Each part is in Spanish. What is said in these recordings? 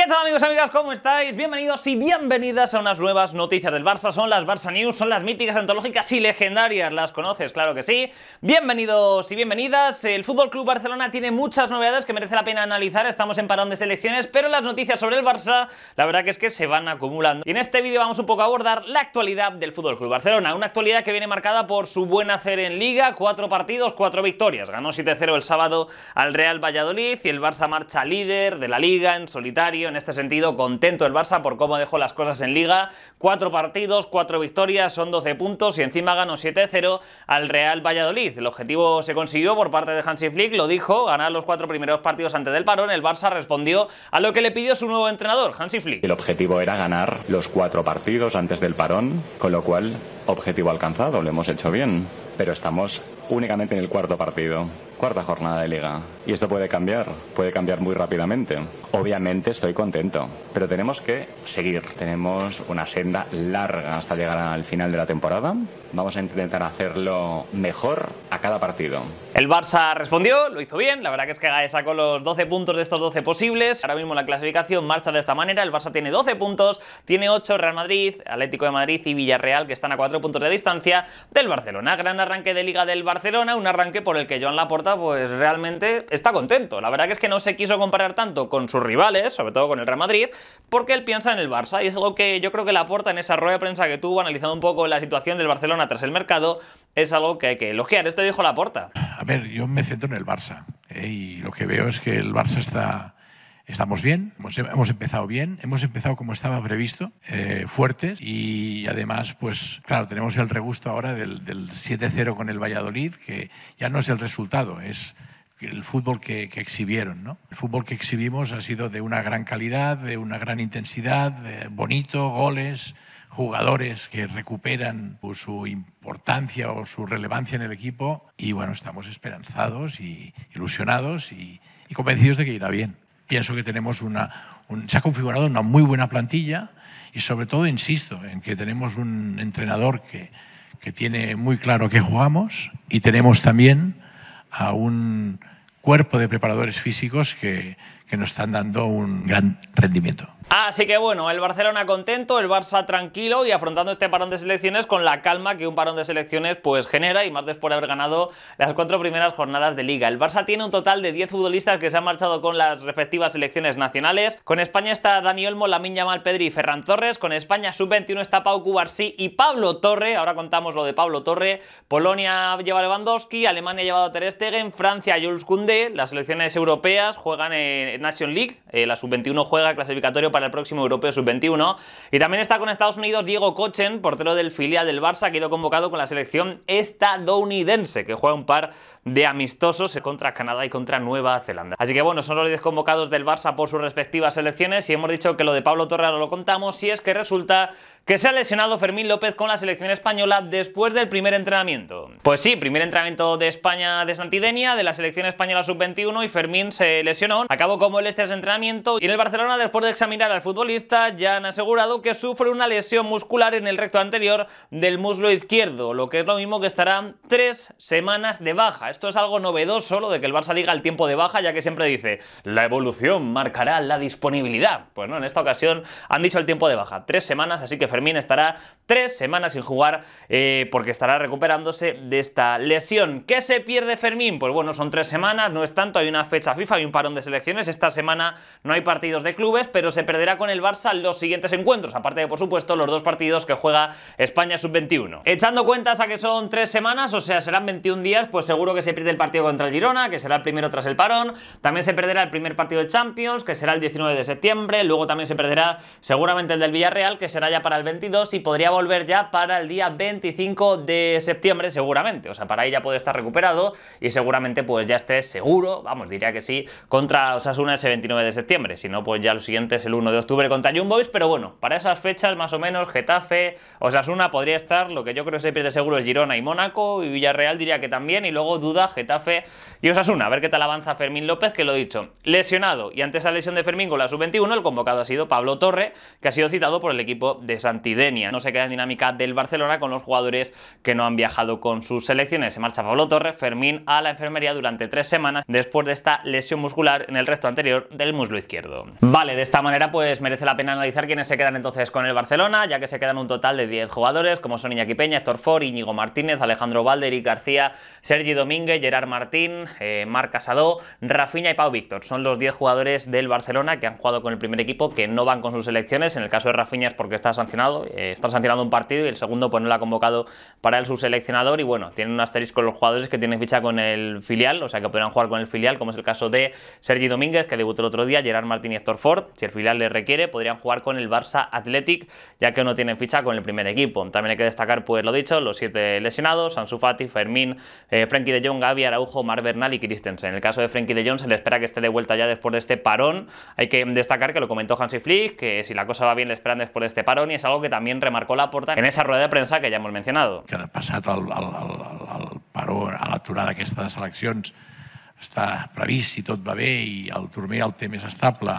¿Qué tal amigos y amigas? ¿Cómo estáis? Bienvenidos y bienvenidas a unas nuevas noticias del Barça. Son las Barça News, son las míticas, antológicas y legendarias. ¿Las conoces? Claro que sí. Bienvenidos y bienvenidas. El FC Barcelona tiene muchas novedades que merece la pena analizar. Estamos en parón de selecciones, pero las noticias sobre el Barça, la verdad que es que se van acumulando. Y en este vídeo vamos un poco a abordar la actualidad del FC Barcelona. Una actualidad que viene marcada por su buen hacer en Liga, cuatro partidos, cuatro victorias. Ganó 7-0 el sábado al Real Valladolid y el Barça marcha líder de la Liga en solitario en este sentido, contento el Barça por cómo dejó las cosas en liga. Cuatro partidos, cuatro victorias, son 12 puntos y encima ganó 7-0 al Real Valladolid. El objetivo se consiguió por parte de Hansi Flick, lo dijo, ganar los cuatro primeros partidos antes del parón. El Barça respondió a lo que le pidió su nuevo entrenador, Hansi Flick. El objetivo era ganar los cuatro partidos antes del parón, con lo cual, objetivo alcanzado, lo hemos hecho bien. Pero estamos únicamente en el cuarto partido. Cuarta jornada de liga. Y esto puede cambiar, puede cambiar muy rápidamente. Obviamente estoy contento, pero tenemos que seguir. Tenemos una senda larga hasta llegar al final de la temporada. Vamos a intentar hacerlo mejor a cada partido. El Barça respondió, lo hizo bien. La verdad que es que sacó los 12 puntos de estos 12 posibles. Ahora mismo la clasificación marcha de esta manera. El Barça tiene 12 puntos, tiene 8 Real Madrid, Atlético de Madrid y Villarreal que están a 4 puntos de distancia del Barcelona. Gran arranque de liga del Barcelona, un arranque por el que Joan Laporta pues realmente está contento. La verdad que es que no se quiso comparar tanto con sus rivales, sobre todo con el Real Madrid, porque él piensa en el Barça y es algo que yo creo que la aporta en esa rueda de prensa que tuvo analizando un poco la situación del Barcelona tras el mercado, es algo que hay que elogiar. Esto dijo la puerta A ver, yo me centro en el Barça ¿eh? y lo que veo es que el Barça está Estamos bien, hemos, hemos, empezado bien, hemos empezado como estaba previsto, eh, fuertes y además, pues claro, tenemos el regusto ahora del, 7-0 con el Valladolid, que ya no es el resultado, es el fútbol que, exhibieron. ¿no? El fútbol que exhibimos ha sido de una gran calidad, de una gran intensidad, bonito, goles, jugadores que recuperan pues, su importancia o su relevancia en el equipo y bueno, estamos esperanzados y ilusionados y convencidos de que irá bien pienso que tenemos una, se ha configurado una muy buena plantilla y sobre todo insisto en que tenemos un entrenador que, tiene muy claro que jugamos y tenemos también a un cuerpo de preparadores físicos que nos están dando un gran rendimiento. Así que bueno, el Barcelona contento, el Barça tranquilo y afrontando este parón de selecciones con la calma que un parón de selecciones pues genera y más después de haber ganado las cuatro primeras jornadas de liga. El Barça tiene un total de 10 futbolistas que se han marchado con las respectivas selecciones nacionales. Con España está Dani Olmo, Lamin Yamal, Pedri y Ferran Torres. Con España sub-21 está Pau Cubarsí y Pablo Torre. Ahora contamos lo de Pablo Torre. Polonia lleva Lewandowski, Alemania ha llevado a Ter Stegen, Francia Jules Koundé. Las selecciones europeas juegan en Nation League. Eh, la sub-21 juega clasificatorio el próximo Europeo Sub-21. Y también está con Estados Unidos Diego Cochen, portero del filial del Barça, que ha ido convocado con la selección estadounidense, que juega un par de amistosos contra Canadá y contra Nueva Zelanda. Así que bueno, son los 10 convocados del Barça por sus respectivas selecciones y hemos dicho que lo de Pablo Torres lo contamos, si es que resulta que se ha lesionado Fermín López con la selección española después del primer entrenamiento. Pues sí, primer entrenamiento de España de Santidenia, de la selección española sub-21 y Fermín se lesionó. Acabó como el este entrenamiento y en el Barcelona, después de examinar al futbolista, ya han asegurado que sufre una lesión muscular en el recto anterior del muslo izquierdo, lo que es lo mismo que estará tres semanas de baja. Esto es algo novedoso, lo de que el Barça diga el tiempo de baja, ya que siempre dice, la evolución marcará la disponibilidad. Pues no, en esta ocasión han dicho el tiempo de baja, tres semanas, así que Fermín Fermín estará tres semanas sin jugar eh, porque estará recuperándose de esta lesión. ¿Qué se pierde Fermín? Pues bueno, son tres semanas, no es tanto, hay una fecha FIFA, hay un parón de selecciones, esta semana no hay partidos de clubes, pero se perderá con el Barça los siguientes encuentros, aparte de por supuesto los dos partidos que juega España sub-21. Echando cuentas a que son tres semanas, o sea, serán 21 días, pues seguro que se pierde el partido contra Girona, que será el primero tras el parón, también se perderá el primer partido de Champions, que será el 19 de septiembre, luego también se perderá seguramente el del Villarreal, que será ya para el y podría volver ya para el día 25 de septiembre seguramente. O sea, para ahí ya puede estar recuperado y seguramente pues ya esté seguro, vamos, diría que sí, contra Osasuna ese 29 de septiembre. Si no, pues ya lo siguiente es el 1 de octubre contra Young Boys, pero bueno, para esas fechas más o menos Getafe, Osasuna podría estar, lo que yo creo que se pierde seguro es Girona y Mónaco y Villarreal diría que también y luego duda Getafe y Osasuna. A ver qué tal avanza Fermín López, que lo he dicho, lesionado y ante esa lesión de Fermín con la sub-21 el convocado ha sido Pablo Torre, que ha sido citado por el equipo de esa Antidenia. No se queda en dinámica del Barcelona con los jugadores que no han viajado con sus selecciones. Se marcha Pablo Torres Fermín a la enfermería durante tres semanas después de esta lesión muscular en el resto anterior del muslo izquierdo. Vale, de esta manera pues merece la pena analizar quiénes se quedan entonces con el Barcelona, ya que se quedan un total de 10 jugadores, como son Iñaki Peña, Héctor Ford, Íñigo Martínez, Alejandro Valder, y García, Sergi Domínguez, Gerard Martín, eh, Marc Casado, Rafinha y Pau Víctor. Son los 10 jugadores del Barcelona que han jugado con el primer equipo que no van con sus selecciones. En el caso de Rafinha es porque está sancionado eh, está sancionando un partido y el segundo pues no lo ha convocado para el subseleccionador. Y bueno, tienen un asterisco los jugadores que tienen ficha con el filial, o sea que podrán jugar con el filial, como es el caso de Sergi Domínguez, que debutó el otro día, Gerard Martín y Héctor Ford. Si el filial le requiere, podrían jugar con el Barça Athletic, ya que no tienen ficha con el primer equipo. También hay que destacar, pues lo dicho, los siete lesionados, Ansu Fati, Fermín, eh, Frenkie de Jong, Gaby, Araujo, Mar Bernal y Christensen. En el caso de Frenkie de Jong se le espera que esté de vuelta ya después de este parón. Hay que destacar que lo comentó Hansi Flick, que si la cosa va bien le esperan después de este parón y esa algo que también remarcó la porta en esa rueda de prensa que ja hemos mencionado. Que passat el, el, el, el paró a l'aturada aquesta de seleccions està previst, si tot va bé i el turmer el té més estable,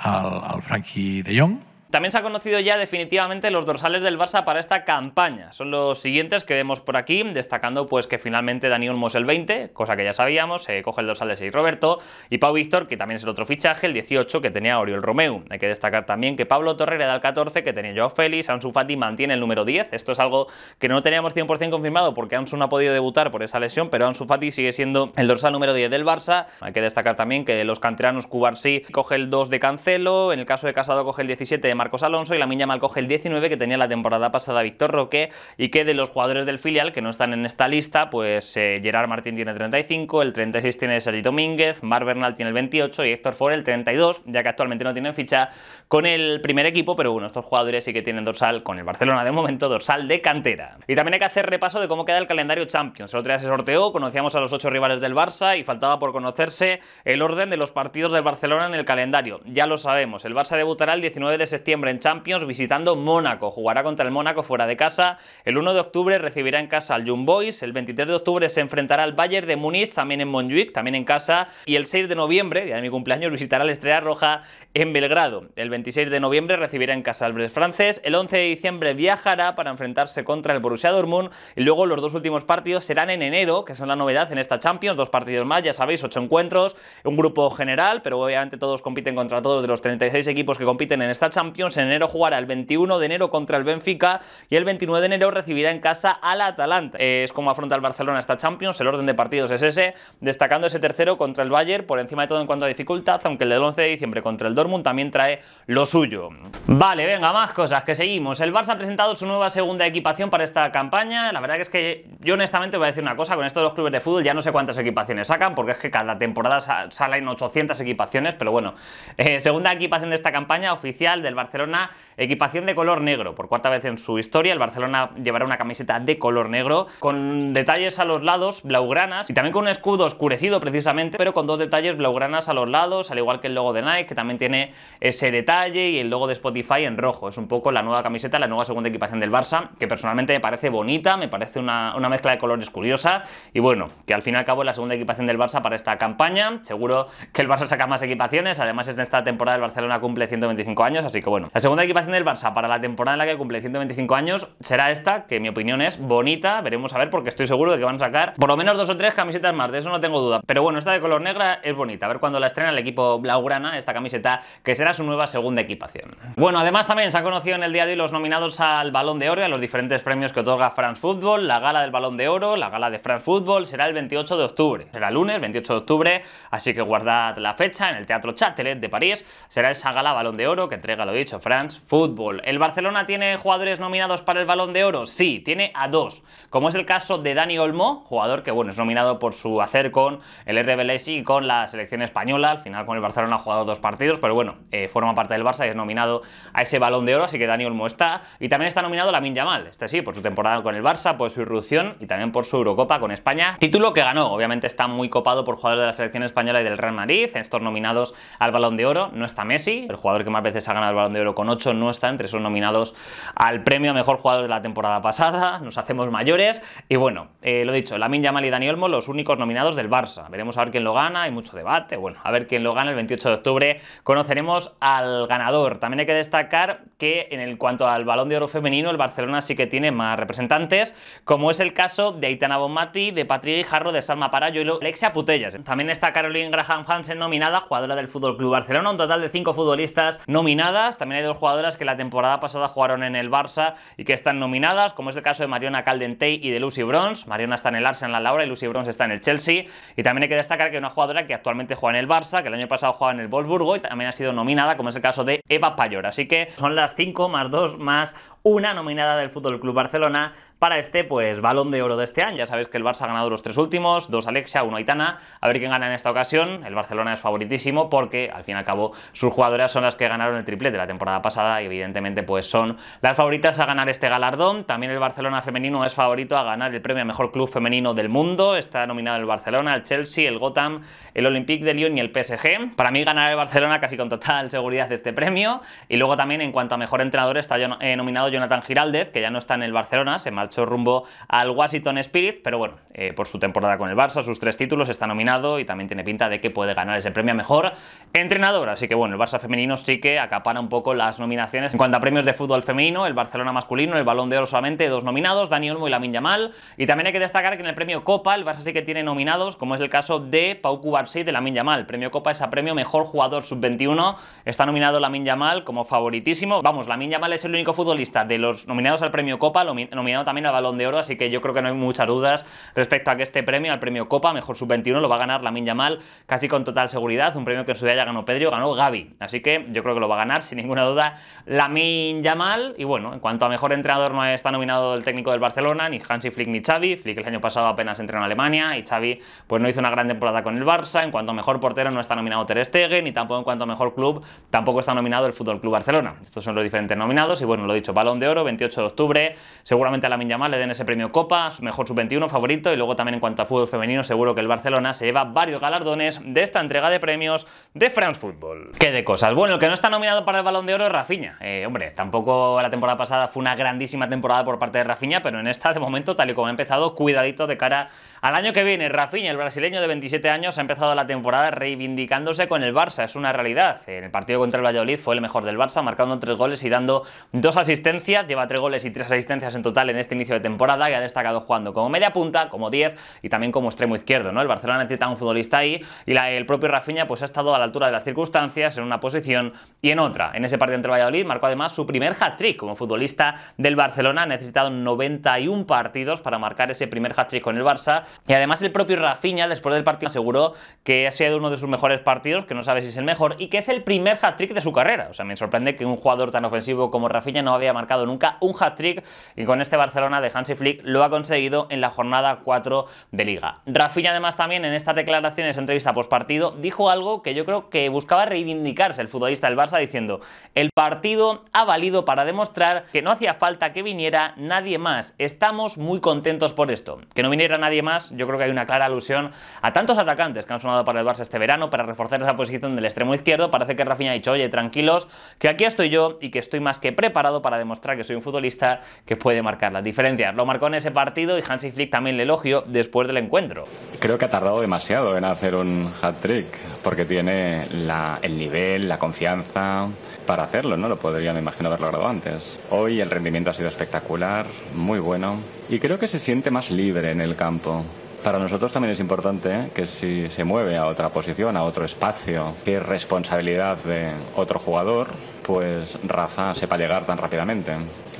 el, el Frankie de Jong, También se han conocido ya definitivamente los dorsales del Barça para esta campaña. Son los siguientes que vemos por aquí, destacando pues que finalmente Dani Olmo es el 20, cosa que ya sabíamos, se eh, coge el dorsal de 6 Roberto, y Pau Víctor, que también es el otro fichaje, el 18 que tenía Oriol Romeu. Hay que destacar también que Pablo Torre da el 14 que tenía Joao Félix, Ansu Fati mantiene el número 10, esto es algo que no teníamos 100% confirmado porque Ansu no ha podido debutar por esa lesión, pero Ansu Fati sigue siendo el dorsal número 10 del Barça. Hay que destacar también que los canteranos Cubarsí coge el 2 de Cancelo, en el caso de Casado coge el 17 de Marcos Alonso y la Miña malcoge el 19 que tenía la temporada pasada Víctor Roque y que de los jugadores del filial que no están en esta lista, pues eh, Gerard Martín tiene 35, el 36 tiene Sergi Domínguez, Mar Bernal tiene el 28 y Héctor for el 32, ya que actualmente no tienen ficha con el primer equipo, pero bueno, estos jugadores sí que tienen dorsal con el Barcelona de momento, dorsal de cantera. Y también hay que hacer repaso de cómo queda el calendario Champions. El otro día se sorteó, conocíamos a los ocho rivales del Barça y faltaba por conocerse el orden de los partidos del Barcelona en el calendario. Ya lo sabemos, el Barça debutará el 19 de septiembre en Champions visitando Mónaco. Jugará contra el Mónaco fuera de casa. El 1 de octubre recibirá en casa al Young Boys. El 23 de octubre se enfrentará al Bayern de Múnich, también en Montjuic, también en casa. Y el 6 de noviembre, día de mi cumpleaños, visitará la Estrella Roja en Belgrado. El 26 de noviembre recibirá en casa al Brest francés. El 11 de diciembre viajará para enfrentarse contra el Borussia Dortmund. Y luego los dos últimos partidos serán en enero, que son la novedad en esta Champions. Dos partidos más, ya sabéis, ocho encuentros. Un grupo general, pero obviamente todos compiten contra todos de los 36 equipos que compiten en esta Champions en enero jugará el 21 de enero contra el Benfica y el 29 de enero recibirá en casa al Atalanta. Es como afronta el Barcelona esta Champions, el orden de partidos es ese, destacando ese tercero contra el Bayern por encima de todo en cuanto a dificultad, aunque el del 11 de diciembre contra el Dortmund también trae lo suyo. Vale, venga, más cosas, que seguimos. El Barça ha presentado su nueva segunda equipación para esta campaña. La verdad que es que yo honestamente voy a decir una cosa, con esto de los clubes de fútbol ya no sé cuántas equipaciones sacan, porque es que cada temporada salen 800 equipaciones, pero bueno, eh, segunda equipación de esta campaña oficial del Barça Barcelona equipación de color negro. Por cuarta vez en su historia, el Barcelona llevará una camiseta de color negro, con detalles a los lados, blaugranas, y también con un escudo oscurecido precisamente, pero con dos detalles blaugranas a los lados, al igual que el logo de Nike, que también tiene ese detalle, y el logo de Spotify en rojo. Es un poco la nueva camiseta, la nueva segunda equipación del Barça, que personalmente me parece bonita, me parece una, mezcla de colores curiosa, y bueno, que al fin y al cabo es la segunda equipación del Barça para esta campaña. Seguro que el Barça saca más equipaciones, además es de esta temporada el Barcelona cumple 125 años, así que bueno, bueno. La segunda equipación del Barça para la temporada en la que cumple 125 años será esta, que en mi opinión es bonita. Veremos a ver, porque estoy seguro de que van a sacar por lo menos dos o tres camisetas más, de eso no tengo duda. Pero bueno, esta de color negra es bonita. A ver cuándo la estrena el equipo Blaugrana, esta camiseta, que será su nueva segunda equipación. Bueno, además también se han conocido en el día de hoy los nominados al Balón de Oro y a los diferentes premios que otorga France Football, la gala del Balón de Oro, la gala de France Football, será el 28 de octubre. Será lunes, 28 de octubre, así que guardad la fecha en el Teatro Châtelet de París. Será esa gala Balón de Oro que entrega, lo dicho, dicho, France Fútbol. ¿El Barcelona tiene jugadores nominados para el Balón de Oro? Sí, tiene a dos, como es el caso de Dani Olmo, jugador que bueno, es nominado por su hacer con el RB Leipzig y con la selección española, al final con el Barcelona ha jugado dos partidos, pero bueno, eh, forma parte del Barça y es nominado a ese Balón de Oro, así que Dani Olmo está, y también está nominado Lamin Yamal, este sí, por su temporada con el Barça, por su irrupción y también por su Eurocopa con España, título que ganó, obviamente está muy copado por jugadores de la selección española y del Real Madrid, estos nominados al Balón de Oro, no está Messi, el jugador que más veces ha ganado el Balón de Oro con 8, no está entre esos nominados al premio a mejor jugador de la temporada pasada, nos hacemos mayores y bueno, eh, lo dicho, Lamin Yamal y Dani Olmo los únicos nominados del Barça. Veremos a ver quién lo gana, hay mucho debate, bueno, a ver quién lo gana el 28 de octubre conoceremos al ganador. También hay que destacar que en el cuanto al Balón de Oro femenino, el Barcelona sí que tiene más representantes, como es el caso de Aitana Bonmati, de Patrick Guijarro, de Salma Parayo y Alexia Putellas. También está Caroline Graham Hansen nominada, jugadora del Fútbol Club Barcelona, un total de 5 futbolistas nominadas, también hay dos jugadoras que la temporada pasada jugaron en el Barça y que están nominadas, como es el caso de Mariona Caldentey y de Lucy Bronze. Mariona está en el Arsenal la Laura y Lucy Bronze está en el Chelsea. Y también hay que destacar que hay una jugadora que actualmente juega en el Barça, que el año pasado jugaba en el Wolfsburgo y también ha sido nominada, como es el caso de Eva Payor. Así que son las 5 más 2 más una nominada del Fútbol Club Barcelona para este pues balón de oro de este año. Ya sabéis que el Barça ha ganado los tres últimos, dos Alexia, uno Aitana. A ver quién gana en esta ocasión. El Barcelona es favoritísimo porque al fin y al cabo sus jugadoras son las que ganaron el triplete la temporada pasada y evidentemente pues son las favoritas a ganar este galardón. También el Barcelona femenino es favorito a ganar el premio a mejor club femenino del mundo. Está nominado el Barcelona, el Chelsea, el Gotham, el Olympique de Lyon y el PSG. Para mí ganará el Barcelona casi con total seguridad este premio. Y luego también en cuanto a mejor entrenador está eh, nominado yo Jonathan Giraldez, que ya no está en el Barcelona, se marchó rumbo al Washington Spirit, pero bueno, eh, por su temporada con el Barça, sus tres títulos, está nominado y también tiene pinta de que puede ganar ese premio a mejor entrenador. Así que bueno, el Barça femenino sí que acapara un poco las nominaciones. En cuanto a premios de fútbol femenino, el Barcelona masculino, el Balón de Oro solamente, dos nominados, Dani Olmo y Lamin Yamal. Y también hay que destacar que en el premio Copa, el Barça sí que tiene nominados, como es el caso de Pau Cubarsí de la Yamal. premio Copa es a premio Mejor Jugador Sub-21. Está nominado Lamin Yamal como favoritísimo. Vamos, Lamin Yamal es el único futbolista de los nominados al premio Copa, nominado también al Balón de Oro, así que yo creo que no hay muchas dudas respecto a que este premio, al premio Copa, mejor sub-21, lo va a ganar Lamin Yamal casi con total seguridad, un premio que en su día ya ganó Pedro, ganó Gaby, así que yo creo que lo va a ganar sin ninguna duda Lamin Yamal, y bueno, en cuanto a mejor entrenador no está nominado el técnico del Barcelona, ni Hansi Flick ni Xavi, Flick el año pasado apenas entrenó en Alemania y Xavi pues no hizo una gran temporada con el Barça, en cuanto a mejor portero no está nominado Ter Stegen, ni tampoco en cuanto a mejor club, tampoco está nominado el Fútbol Club Barcelona. Estos son los diferentes nominados y bueno, lo dicho, Balón Balón de Oro, 28 de octubre. Seguramente a la minyama le den ese premio Copa, su mejor sub-21 favorito. Y luego también en cuanto a fútbol femenino, seguro que el Barcelona se lleva varios galardones de esta entrega de premios de France Football. ¿Qué de cosas? Bueno, el que no está nominado para el Balón de Oro es Rafinha. Eh, hombre, tampoco la temporada pasada fue una grandísima temporada por parte de Rafinha, pero en esta, de momento, tal y como ha empezado, cuidadito de cara al año que viene. Rafinha, el brasileño de 27 años, ha empezado la temporada reivindicándose con el Barça. Es una realidad. En el partido contra el Valladolid fue el mejor del Barça, marcando tres goles y dando dos asistencias lleva tres goles y tres asistencias en total en este inicio de temporada, y ha destacado jugando como media punta, como 10 y también como extremo izquierdo, ¿no? El Barcelona necesita un futbolista ahí y la, el propio Rafinha pues ha estado a la altura de las circunstancias en una posición y en otra. En ese partido entre Valladolid marcó además su primer hat-trick como futbolista del Barcelona, ha necesitado 91 partidos para marcar ese primer hat-trick con el Barça y además el propio Rafinha después del partido aseguró que ha sido uno de sus mejores partidos, que no sabe si es el mejor y que es el primer hat-trick de su carrera. O sea, me sorprende que un jugador tan ofensivo como Rafinha no había marcado nunca, un hat-trick y con este Barcelona de Hansi Flick lo ha conseguido en la jornada 4 de Liga. Rafinha además también en esta estas declaraciones, entrevista postpartido, dijo algo que yo creo que buscaba reivindicarse el futbolista del Barça diciendo, el partido ha valido para demostrar que no hacía falta que viniera nadie más, estamos muy contentos por esto. Que no viniera nadie más, yo creo que hay una clara alusión a tantos atacantes que han sonado para el Barça este verano para reforzar esa posición del extremo izquierdo, parece que Rafinha ha dicho, oye, tranquilos, que aquí estoy yo y que estoy más que preparado para demostrar que soy un futbolista que puede marcar las diferencias. Lo marcó en ese partido y Hansi Flick también le elogió después del encuentro. Creo que ha tardado demasiado en hacer un hat-trick porque tiene el nivel, la confianza para hacerlo, ¿no? Lo podrían, me haber logrado antes. Hoy el rendimiento ha sido espectacular, muy bueno y creo que se siente más libre en el campo. Para nosotros también es importante que si se mueve a otra posición, a otro espacio, que es responsabilidad de otro jugador, pues Rafa sepa llegar tan rápidamente.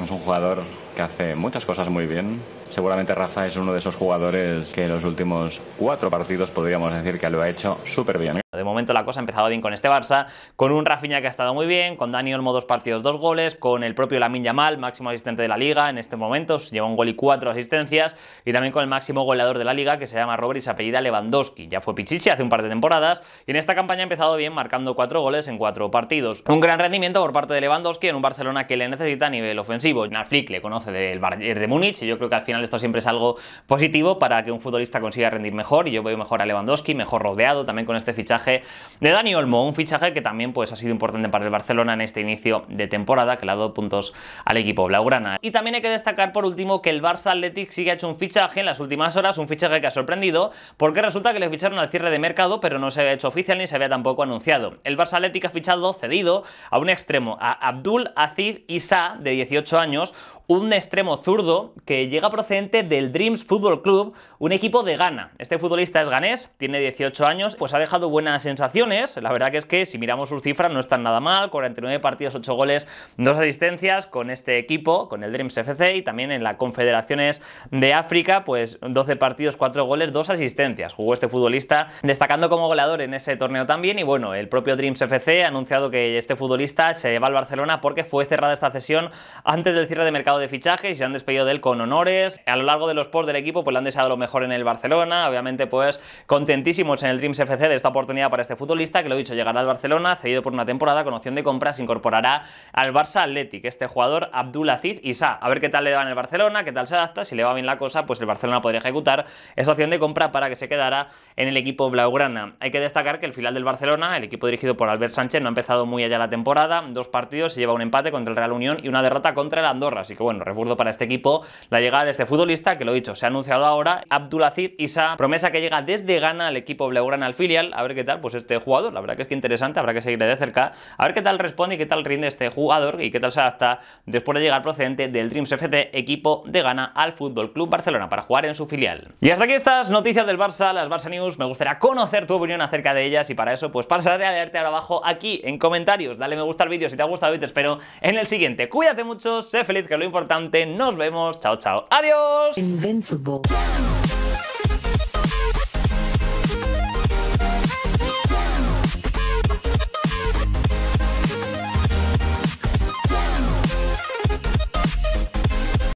Es un jugador que hace muchas cosas muy bien. Seguramente Rafa es uno de esos jugadores que en los últimos cuatro partidos podríamos decir que lo ha hecho súper bien. De momento la cosa ha empezado bien con este Barça, con un Rafinha que ha estado muy bien, con Dani Olmo dos partidos, dos goles, con el propio Lamin Yamal, máximo asistente de la Liga en este momento, lleva un gol y cuatro asistencias, y también con el máximo goleador de la Liga que se llama Robert y se apellida Lewandowski. Ya fue Pichichi hace un par de temporadas, y en esta campaña ha empezado bien marcando cuatro goles en cuatro partidos. Un gran rendimiento por parte de Lewandowski en un Barcelona que le necesita a nivel ofensivo. Jan le conoce del Bayern de Múnich y yo creo que al final esto siempre es algo positivo para que un futbolista consiga rendir mejor y yo veo mejor a Lewandowski, mejor rodeado también con este fichaje de Dani Olmo, un fichaje que también pues ha sido importante para el Barcelona en este inicio de temporada que le ha dado puntos al equipo blaugrana. Y también hay que destacar por último que el Barça Athletic sigue ha hecho un fichaje en las últimas horas, un fichaje que ha sorprendido porque resulta que le ficharon al cierre de mercado pero no se había hecho oficial ni se había tampoco anunciado. El Barça Athletic ha fichado cedido a un ex a Abdul Aziz Isa, de 18 años, un extremo zurdo que llega procedente del Dreams Football Club, un equipo de Ghana. Este futbolista es ganés, tiene 18 años, pues ha dejado buenas sensaciones. La verdad que es que si miramos sus cifras no están nada mal, 49 partidos, 8 goles, 2 asistencias con este equipo, con el Dreams FC y también en las Confederaciones de África, pues 12 partidos, 4 goles, 2 asistencias. Jugó este futbolista destacando como goleador en ese torneo también y bueno, el propio Dreams FC ha anunciado que este futbolista se va al Barcelona porque fue cerrada esta cesión antes del cierre de mercado de fichajes y se han despedido de él con honores. A lo largo de los posts del equipo, pues le han deseado lo mejor en el Barcelona. Obviamente, pues contentísimos en el Dreams FC de esta oportunidad para este futbolista, que lo he dicho, llegará al Barcelona, cedido por una temporada con opción de compra, se incorporará al Barça Athletic. Este jugador, Abdul Aziz Isa. A ver qué tal le va en el Barcelona, qué tal se adapta. Si le va bien la cosa, pues el Barcelona podría ejecutar esa opción de compra para que se quedara en el equipo blaugrana. Hay que destacar que el final del Barcelona, el equipo dirigido por Albert Sánchez, no ha empezado muy allá la temporada. Dos partidos, se lleva un empate contra el Real Unión y una derrota contra el Andorra. Así que bueno, refuerzo para este equipo, la llegada de este futbolista, que lo he dicho, se ha anunciado ahora, Abdulaziz Isa, promesa que llega desde Ghana al equipo Blaugrana al filial, a ver qué tal, pues este jugador, la verdad que es que interesante, habrá que seguirle de cerca, a ver qué tal responde y qué tal rinde este jugador y qué tal se adapta después de llegar procedente del Dreams FC, equipo de Ghana al Fútbol Club Barcelona para jugar en su filial. Y hasta aquí estas noticias del Barça, las Barça News, me gustaría conocer tu opinión acerca de ellas y para eso pues pasaré a leerte ahora abajo aquí en comentarios, dale me gusta al vídeo si te ha gustado y te espero en el siguiente. Cuídate mucho, sé feliz que lo importante importante. Nos vemos. Chao, chao. Adiós. Invincible.